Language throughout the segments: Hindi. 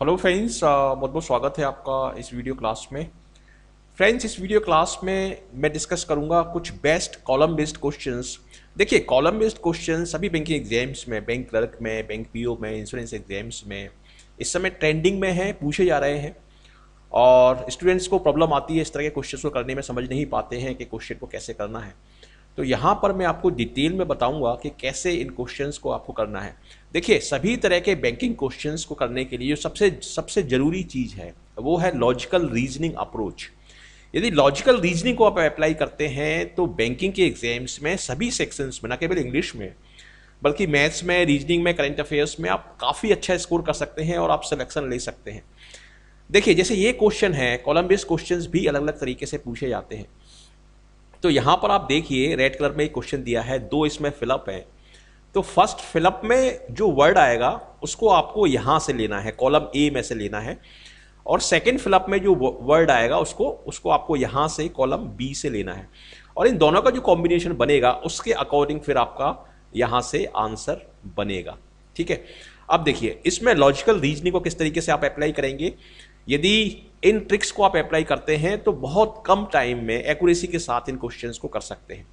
हेलो फ्रेंड्स uh, बहुत बहुत स्वागत है आपका इस वीडियो क्लास में फ्रेंड्स इस वीडियो क्लास में मैं डिस्कस करूंगा कुछ बेस्ट कॉलम बेस्ड क्वेश्चंस देखिए कॉलम बेस्ड क्वेश्चन सभी बैंकिंग एग्जाम्स में बैंक क्लर्क में बैंक पीओ में इंश्योरेंस एग्जाम्स में इस समय ट्रेंडिंग में है पूछे जा रहे हैं और स्टूडेंट्स को प्रॉब्लम आती है इस तरह के क्वेश्चन को करने में समझ नहीं पाते हैं कि क्वेश्चन को कैसे करना है तो यहाँ पर मैं आपको डिटेल में बताऊंगा कि कैसे इन क्वेश्चंस को आपको करना है देखिए सभी तरह के बैंकिंग क्वेश्चंस को करने के लिए जो सबसे सबसे ज़रूरी चीज़ है वो है लॉजिकल रीजनिंग अप्रोच यदि लॉजिकल रीजनिंग को आप अप्लाई करते हैं तो बैंकिंग के एग्जाम्स में सभी सेक्शंस में ना केवल इंग्लिश में बल्कि मैथ्स में रीजनिंग में करंट अफेयर्स में आप काफ़ी अच्छा स्कोर कर सकते हैं और आप सिलेक्शन ले सकते हैं देखिए जैसे ये क्वेश्चन है कॉलम बेस्ड क्वेश्चन भी अलग अलग तरीके से पूछे जाते हैं तो यहाँ पर आप देखिए रेड कलर में एक क्वेश्चन दिया है दो इसमें फिलअप है तो फर्स्ट फिलअप में जो वर्ड आएगा उसको आपको यहाँ से लेना है कॉलम ए में से लेना है और सेकेंड फिलअप में जो वर्ड आएगा उसको उसको आपको यहाँ से कॉलम बी से लेना है और इन दोनों का जो कॉम्बिनेशन बनेगा उसके अकॉर्डिंग फिर आपका यहाँ से आंसर बनेगा ठीक है अब देखिए इसमें लॉजिकल रीजनिंग को किस तरीके से आप अप्लाई करेंगे यदि इन ट्रिक्स को आप अप्लाई करते हैं तो बहुत कम टाइम में एक्यूरेसी के साथ इन क्वेश्चन को कर सकते हैं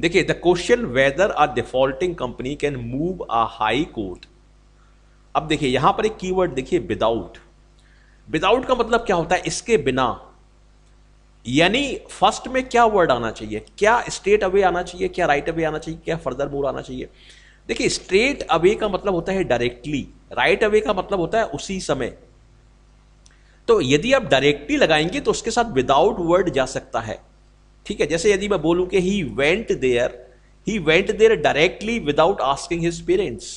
देखिए the question whether are defaulting company can move a high court अब देखिए यहां पर एक कीवर्ड देखिए विदाउट विदाउट का मतलब क्या होता है इसके बिना यानी फर्स्ट में क्या वर्ड आना चाहिए क्या स्ट्रेट अवे आना चाहिए क्या राइट अवे आना चाहिए क्या फर्दर मोर आना चाहिए देखिए स्ट्रेट अवे का मतलब होता है डायरेक्टली राइट अवे का मतलब होता है उसी समय तो यदि आप डायरेक्टली लगाएंगे तो उसके साथ विदाउट वर्ड जा सकता है ठीक है जैसे यदि मैं बोलूं कि he went there he went there directly without asking his parents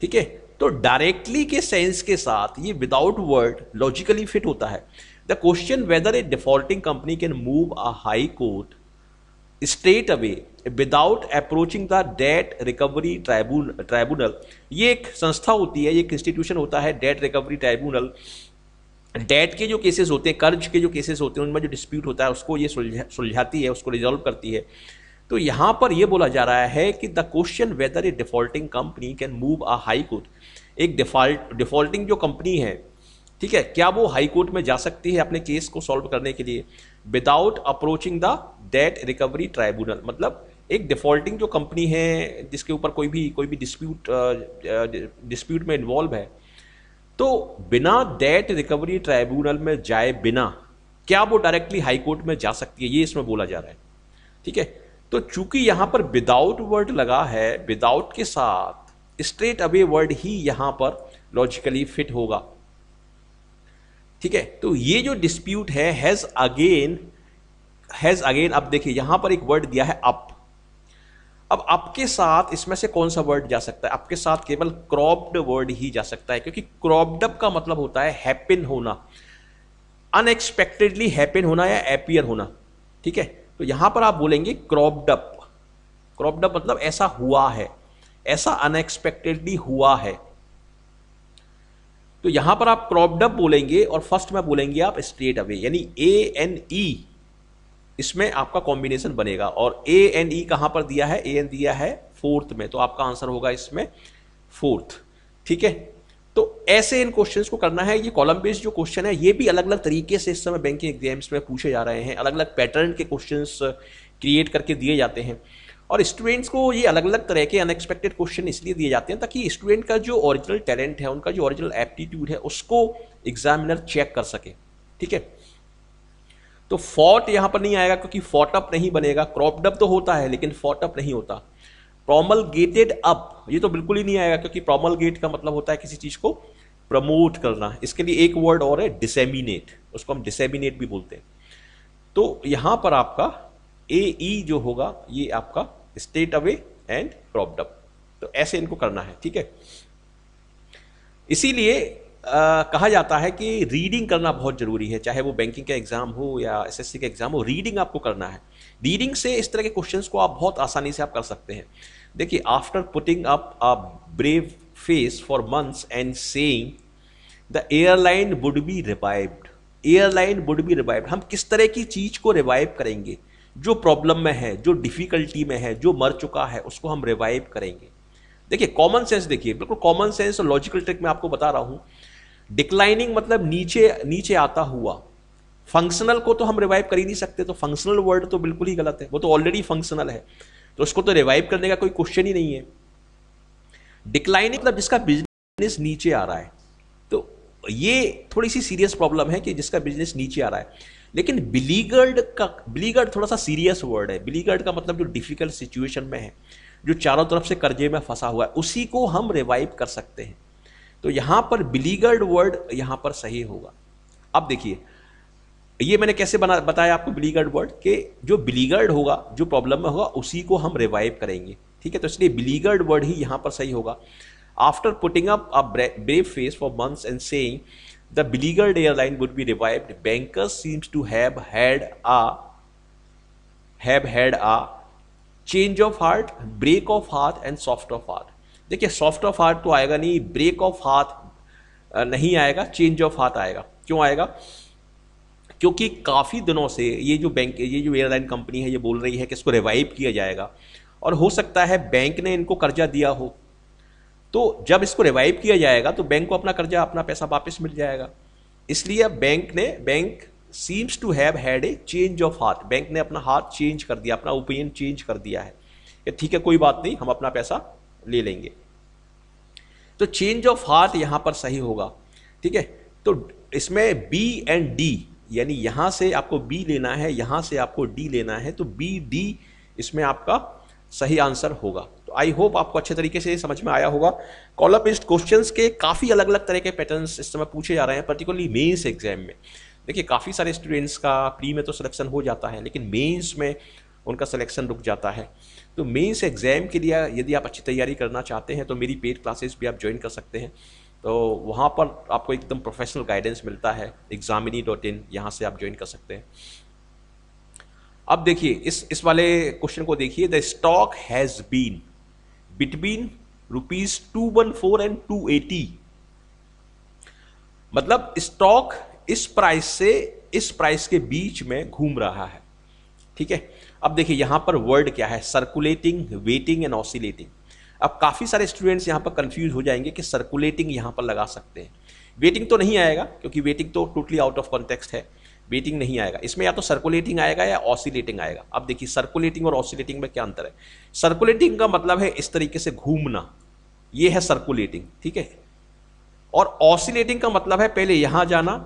ठीक है तो डायरेक्टली के सेंस के साथ ये विदाउट वर्ड लॉजिकली फिट होता है the question whether a defaulting company can move a high court straight away without approaching the debt recovery tribunal ये एक संस्था होती है ये एक इंस्टीट्यूशन होता है डेट रिकवरी ट्राइब्यूनल डेट के जो केसेस होते हैं कर्ज के जो केसेस होते हैं उनमें जो डिस्प्यूट होता है उसको ये सुलझा सुलझाती है उसको रिजॉल्व करती है तो यहाँ पर यह बोला जा रहा है कि the question whether a defaulting company can move a high court एक डिफॉल्ट डिफॉल्टिंग जो कंपनी है ठीक है क्या वो हाई कोर्ट में जा सकती है अपने केस को सॉल्व करने के लिए without approaching the debt recovery tribunal मतलब एक डिफॉल्टिंग जो कंपनी है जिसके ऊपर कोई भी कोई भी डिस्प्यूट डिस्प्यूट में इन्वॉल्व है तो बिना डेट रिकवरी ट्राइब्यूनल में जाए बिना क्या वो डायरेक्टली हाई कोर्ट में जा सकती है ये इसमें बोला जा रहा है ठीक है तो चूंकि यहां पर विदाउट वर्ड लगा है विदाउट के साथ स्ट्रेट अवे वर्ड ही यहां पर लॉजिकली फिट होगा ठीक है तो ये जो डिस्प्यूट है हैज अगेन हैज अगेन अब देखिए यहां पर एक वर्ड दिया है अप अब आपके साथ इसमें से कौन सा वर्ड जा सकता है आपके साथ केवल क्रॉप्ड वर्ड ही जा सकता है क्योंकि क्रॉप्ड अप का मतलब होता है हैपिन होना अनएक्सपेक्टेडली हैपिन होना या एपियर होना ठीक है तो यहां पर आप बोलेंगे क्रॉप्ड अप क्रॉप्ड अप मतलब ऐसा हुआ है ऐसा अनएक्सपेक्टेडली हुआ है तो यहां पर आप क्रॉप्ड अप बोलेंगे और फर्स्ट में बोलेंगे आप स्ट्रेट अवे यानी ए एन ई इसमें आपका कॉम्बिनेशन बनेगा और ए एंड ई कहाँ पर दिया है ए एन दिया है फोर्थ में तो आपका आंसर होगा इसमें फोर्थ ठीक है तो ऐसे इन क्वेश्चंस को करना है ये कॉलम बेस्ड जो क्वेश्चन है ये भी अलग अलग तरीके से इस समय बैंकिंग एग्जाम्स में पूछे जा रहे हैं अलग अलग पैटर्न के क्वेश्चंस क्रिएट uh, करके दिए जाते हैं और स्टूडेंट्स को ये अलग अलग तरह के अनएक्सपेक्टेड क्वेश्चन इसलिए दिए जाते हैं ताकि स्टूडेंट का जो ओरिजिनल टैलेंट है उनका जो ओरिजिनल एप्टीट्यूड है उसको एग्जामिनर चेक कर सके ठीक है तो फॉट यहाँ पर नहीं आएगा क्योंकि फॉटअप नहीं बनेगा क्रॉपड अप तो होता है लेकिन फॉटअप नहीं होता प्रोमलगेटेड अप ये तो बिल्कुल ही नहीं आएगा क्योंकि प्रोमलगेट का मतलब होता है किसी चीज़ को प्रमोट करना इसके लिए एक वर्ड और है डिसेमिनेट उसको हम डिसेमिनेट भी बोलते हैं तो यहाँ पर आपका ए ई e जो होगा ये आपका स्टेट अवे एंड क्रॉपडअप तो ऐसे इनको करना है ठीक है इसीलिए आ, कहा जाता है कि रीडिंग करना बहुत ज़रूरी है चाहे वो बैंकिंग का एग्ज़ाम हो या एसएससी का एग्ज़ाम हो रीडिंग आपको करना है रीडिंग से इस तरह के क्वेश्चंस को आप बहुत आसानी से आप कर सकते हैं देखिए after putting up a brave face for months and saying the airline would be revived airline would be revived हम किस तरह की चीज़ को रिवाइव करेंगे जो प्रॉब्लम में है जो डिफ़िकल्टी में है जो मर चुका है उसको हम रिवाइव करेंगे देखिए कॉमन सेंस देखिए बिल्कुल कॉमन सेंस और लॉजिकल ट्रिक मैं आपको बता रहा हूँ डिक्लाइनिंग मतलब नीचे नीचे आता हुआ फंक्शनल को तो हम रिवाइव कर ही नहीं सकते तो फंक्शनल वर्ड तो बिल्कुल ही गलत है वो तो ऑलरेडी फंक्शनल है तो उसको तो रिवाइव करने का कोई क्वेश्चन ही नहीं है डिक्लाइनिंग मतलब जिसका बिजनेस नीचे आ रहा है तो ये थोड़ी सी सीरियस प्रॉब्लम है कि जिसका बिजनेस नीचे आ रहा है लेकिन बिलीगर्ड का बिलीगर्ड थोड़ा सा सीरियस वर्ड है बिलीगर्ड का मतलब जो डिफिकल्ट सिचुएशन में है जो चारों तरफ से कर्जे में फंसा हुआ है उसी को हम रिवाइव कर सकते हैं तो यहां पर बिलीगर्ड वर्ड यहां पर सही होगा अब देखिए ये मैंने कैसे बना बताया आपको बिलीगर्ड वर्ड के जो बिलीगर्ड होगा जो प्रॉब्लम में होगा उसी को हम रिवाइव करेंगे ठीक है तो इसलिए बिलीगर्ड वर्ड ही यहां पर सही होगा after putting up a brave face for months and saying the beleaguered airline would be revived bankers seems to have had a have had a change of heart break of heart and soft of heart देखिए सॉफ्ट ऑफ हार्ट तो आएगा नहीं ब्रेक ऑफ हाथ नहीं आएगा चेंज ऑफ हाथ आएगा क्यों आएगा क्योंकि काफ़ी दिनों से ये जो बैंक ये जो एयरलाइन कंपनी है ये बोल रही है कि इसको रिवाइव किया जाएगा और हो सकता है बैंक ने इनको कर्जा दिया हो तो जब इसको रिवाइव किया जाएगा तो बैंक को अपना कर्जा अपना पैसा वापस मिल जाएगा इसलिए बैंक ने bank seems to have had a change of हाथ बैंक ने अपना हाथ चेंज कर दिया अपना ओपिनियन चेंज कर दिया है ठीक है कोई बात नहीं हम अपना पैसा ले लेंगे तो चेंज ऑफ हार्ट यहां पर सही होगा ठीक है तो इसमें बी एंड डी यानी यहां से आपको बी लेना है यहां से आपको डी लेना है तो बी डी इसमें आपका सही आंसर होगा तो आई होप आपको अच्छे तरीके से समझ में आया होगा कॉलर बेस्ड क्वेश्चन के काफ़ी अलग अलग तरह के पैटर्न इस समय पूछे जा रहे हैं पर्टिकुलरली मेन्स एग्जाम में देखिए काफ़ी सारे स्टूडेंट्स का प्री में तो सिलेक्शन हो जाता है लेकिन मेंस में उनका सिलेक्शन रुक जाता है तो मेंस एग्ज़ाम के लिए यदि आप अच्छी तैयारी करना चाहते हैं तो मेरी पेड क्लासेस भी आप ज्वाइन कर सकते हैं तो वहाँ पर आपको एकदम प्रोफेशनल गाइडेंस मिलता है एग्जामिनी डॉट इन यहाँ से आप ज्वाइन कर सकते हैं अब देखिए इस इस वाले क्वेश्चन को देखिए the stock has been between rupees two one four and two eighty मतलब स्टॉक इस प्राइस से इस प्राइस के बीच में घूम रहा है ठीक है अब देखिए यहाँ पर वर्ड क्या है सर्कुलेटिंग वेटिंग एंड ऑसिलेटिंग अब काफ़ी सारे स्टूडेंट्स यहाँ पर कंफ्यूज हो जाएंगे कि सर्कुलेटिंग यहाँ पर लगा सकते हैं वेटिंग तो नहीं आएगा क्योंकि वेटिंग तो टोटली आउट ऑफ कॉन्टेक्स्ट है वेटिंग नहीं आएगा इसमें या तो सर्कुलेटिंग आएगा या ऑसिलेटिंग आएगा अब देखिए सर्कुलेटिंग और ऑसिलेटिंग में क्या अंतर है सर्कुलेटिंग का मतलब है इस तरीके से घूमना ये है सर्कुलेटिंग ठीक है और ऑसिलेटिंग का मतलब है पहले यहाँ जाना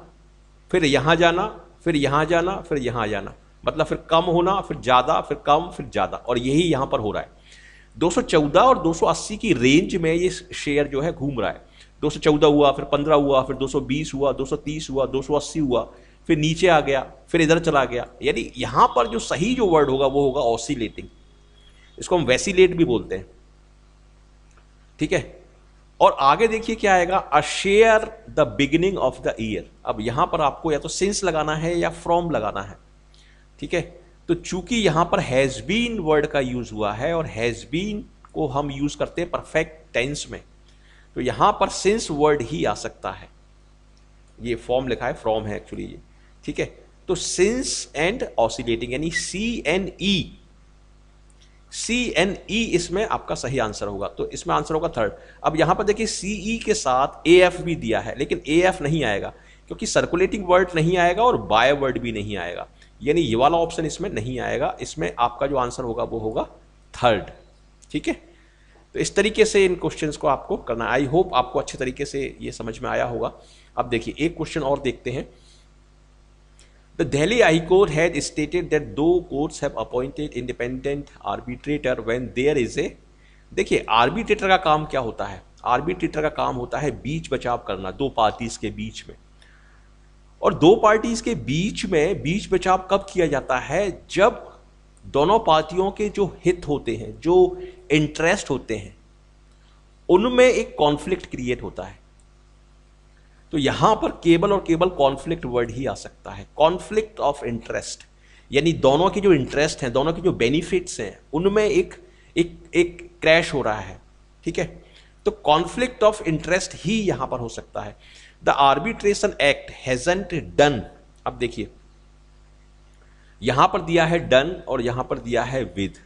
फिर यहाँ जाना फिर यहाँ जाना फिर यहाँ जाना मतलब फिर कम होना फिर ज़्यादा फिर कम फिर ज़्यादा और यही यहाँ पर हो रहा है 214 और 280 की रेंज में ये शेयर जो है घूम रहा है 214 हुआ फिर 15 हुआ फिर 220 हुआ 230 हुआ 280 हुआ फिर नीचे आ गया फिर इधर चला गया यानी यहाँ पर जो सही जो वर्ड होगा वो होगा ऑसिलेटिंग इसको हम वैसीलेट भी बोलते हैं ठीक है और आगे देखिए क्या आएगा a share the beginning of the year अब यहां पर आपको या तो सिंस लगाना है या फ्रॉम लगाना है ठीक है तो चूंकि यहां पर हैज़ बीन वर्ड का यूज़ हुआ है और हैज़ बीन को हम यूज़ करते हैं परफेक्ट टेंस में तो यहां पर सिंस वर्ड ही आ सकता है ये फॉर्म लिखा है फ्रॉम है एक्चुअली ये ठीक है तो सिंस एंड ऑसिलेटिंग यानी C N E C N E इसमें आपका सही आंसर होगा तो इसमें आंसर होगा थर्ड अब यहां पर देखिए सी ई e के साथ ए एफ भी दिया है लेकिन ए एफ नहीं आएगा क्योंकि सर्कुलेटिंग वर्ड नहीं आएगा और बाय वर्ड भी नहीं आएगा यानी ये वाला ऑप्शन इसमें नहीं आएगा इसमें आपका जो आंसर होगा वो होगा थर्ड ठीक है तो इस तरीके से इन क्वेश्चंस को आपको करना आई होप आपको अच्छे तरीके से ये समझ में आया होगा अब देखिए एक क्वेश्चन और देखते हैं the Delhi high court has stated that two courts have appointed independent arbitrator when there is a देखिए आर्बिट्रेटर का काम क्या होता है आर्बिट्रेटर का काम होता है बीच बचाव करना दो पार्टीज के बीच में और दो पार्टीज के बीच में बीच बचाव कब किया जाता है जब दोनों पार्टियों के जो हित होते हैं जो इंटरेस्ट होते हैं उनमें एक कॉन्फ्लिक्ट क्रिएट होता है तो यहां पर केबल और केबल कॉन्फ्लिक्ट वर्ड ही आ सकता है कॉन्फ्लिक्ट ऑफ इंटरेस्ट यानी दोनों के जो इंटरेस्ट हैं दोनों के जो बेनिफिट्स हैं उनमें एक एक एक क्रैश हो रहा है ठीक है तो कॉन्फ्लिक्ट ऑफ इंटरेस्ट ही यहां पर हो सकता है the arbitration act hasn't done अब देखिए यहां पर दिया है डन और यहां पर दिया है विद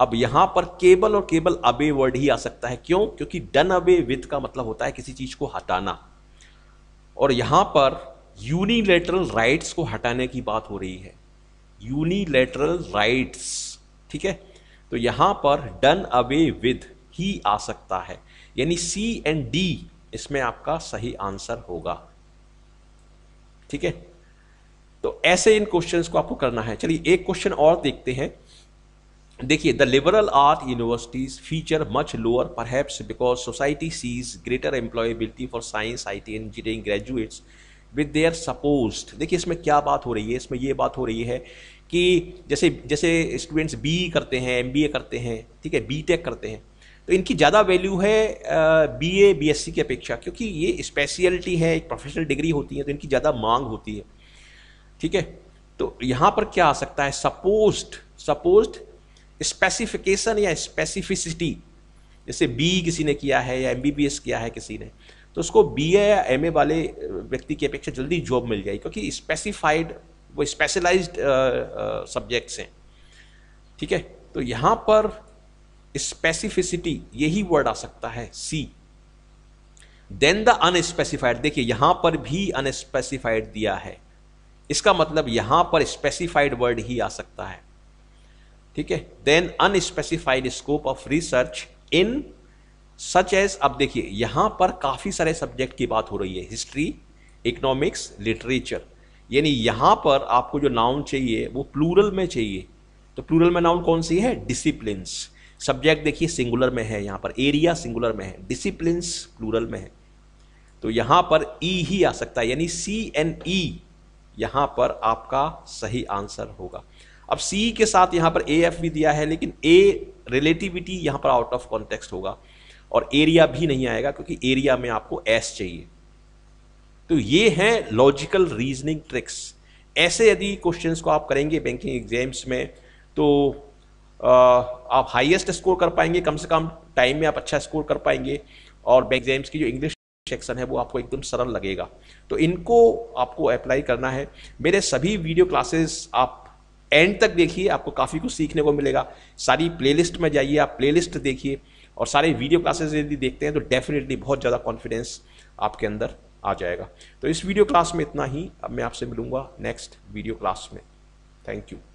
अब यहां पर केबल और केबल अबे वर्ड ही आ सकता है क्यों क्योंकि डन अबे विद का मतलब होता है किसी चीज को हटाना और यहां पर यूनिलेटरल राइट्स को हटाने की बात हो रही है यूनिलेटरल राइट्स ठीक है तो यहां पर डन अवे विद ही आ सकता है यानी सी एंड डी इसमें आपका सही आंसर होगा ठीक है तो ऐसे इन क्वेश्चंस को आपको करना है चलिए एक क्वेश्चन और देखते हैं देखिए the liberal art universities feature much lower perhaps because society sees greater employability for science I T engineering graduates with their suppose देखिए इसमें क्या बात हो रही है इसमें ये बात हो रही है कि जैसे जैसे स्टूडेंट्स बी करते हैं एम करते हैं ठीक है बी करते हैं तो इनकी ज़्यादा वैल्यू है B A B S C की अपेक्षा क्योंकि ये स्पेशलिटी है एक प्रोफेशनल डिग्री होती है तो इनकी ज़्यादा मांग होती है ठीक है तो यहाँ पर क्या आ सकता है सपोज सपोज स्पेसिफिकेशन या स्पेसिफिसिटी जैसे बी किसी ने किया है या एम बी बी एस किया है किसी ने तो उसको बी ए या एम ए वाले व्यक्ति की अपेक्षा जल्दी जॉब मिल जाएगी क्योंकि स्पेसिफाइड वो स्पेशलाइज्ड सब्जेक्ट्स हैं ठीक है तो यहाँ पर स्पेसिफिसिटी यही वर्ड आ सकता है सी देन द अनस्पेसिफाइड देखिए यहां पर भी अनस्पेसिफाइड दिया है इसका मतलब यहां पर स्पेसिफाइड वर्ड ही आ सकता है ठीक है then unspecified scope of research in such as अब देखिए यहां पर काफी सारे सब्जेक्ट की बात हो रही है हिस्ट्री इकोनॉमिक्स लिटरेचर यानी यहां पर आपको जो नाउन चाहिए वो प्लूरल में चाहिए तो प्लूरल में नाउन कौन सी है डिसिप्लिन्स सब्जेक्ट देखिए सिंगुलर में है यहाँ पर एरिया सिंगुलर में है डिसिप्लिन प्लूरल में है तो यहाँ पर ई e ही आ सकता है यानी सी एन ई यहाँ पर आपका सही आंसर होगा अब सी के साथ यहाँ पर ए एफ भी दिया है लेकिन ए रिलेटिविटी यहाँ पर आउट ऑफ कॉन्टेक्स्ट होगा और एरिया भी नहीं आएगा क्योंकि एरिया में आपको एस चाहिए तो ये है लॉजिकल रीजनिंग ट्रिक्स ऐसे यदि क्वेश्चंस को आप करेंगे बैंकिंग एग्जाम्स में तो आप हाईएस्ट स्कोर कर पाएंगे कम से कम टाइम में आप अच्छा स्कोर कर पाएंगे और एग्जाम्स की जो इंग्लिश सेक्शन है वो आपको एकदम सरल लगेगा तो इनको आपको अप्लाई करना है मेरे सभी वीडियो क्लासेस आप एंड तक देखिए आपको काफ़ी कुछ सीखने को मिलेगा सारी प्लेलिस्ट में जाइए आप प्लेलिस्ट देखिए और सारे वीडियो क्लासेस यदि देखते हैं तो डेफिनेटली बहुत ज़्यादा कॉन्फिडेंस आपके अंदर आ जाएगा तो इस वीडियो क्लास में इतना ही अब मैं आपसे मिलूंगा नेक्स्ट वीडियो क्लास में थैंक यू